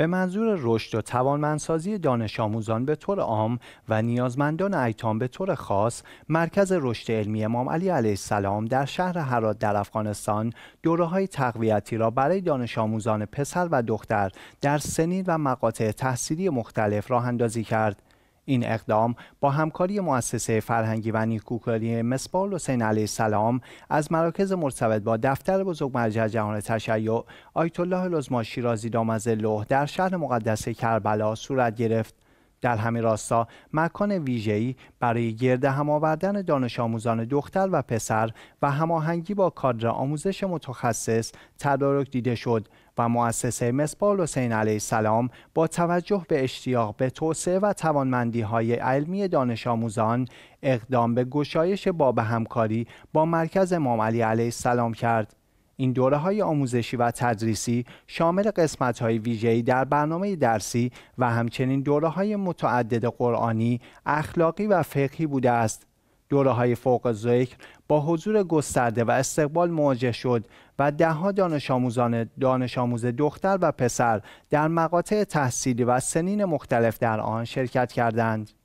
به منظور رشد و توانمندسازی دانش آموزان به طور عام و نیازمندان ایتام به طور خاص مرکز رشد علمی امام علی علیه السلام در شهر هرات در افغانستان دوره های تقویتی را برای دانش آموزان پسر و دختر در سنین و مقاطع تحصیلی مختلف راه اندازی کرد این اقدام با همکاری مؤسسه فرهنگی و نیکوکاری مصباح حسین علیه السلام از مراکز مرتبط با دفتر بزرگ مرجع جهان تشیع آیت الله العظما شیرازی لوح در شهر مقدس کربلا صورت گرفت در همین راستا مکان ویژه‌ای برای گرد هم آوردن دانش آموزان دختر و پسر و هماهنگی با کادر آموزش متخصص تدارک دیده شد و مؤسسه مسبال حسین علیه السلام با توجه به اشتیاق به توسعه و توانمندی های علمی دانش آموزان اقدام به گشایش باب همکاری با مرکز امام علی علیه السلام کرد این دوره های آموزشی و تدریسی شامل قسمت های ویژه‌ای در برنامه درسی و همچنین دوره های متعدد قرآنی، اخلاقی و فقهی بوده است. دوره های فوق ذکر با حضور گسترده و استقبال مواجه شد و دهها دانش آموزان دانش آموز دختر و پسر در مقاطع تحصیلی و سنین مختلف در آن شرکت کردند.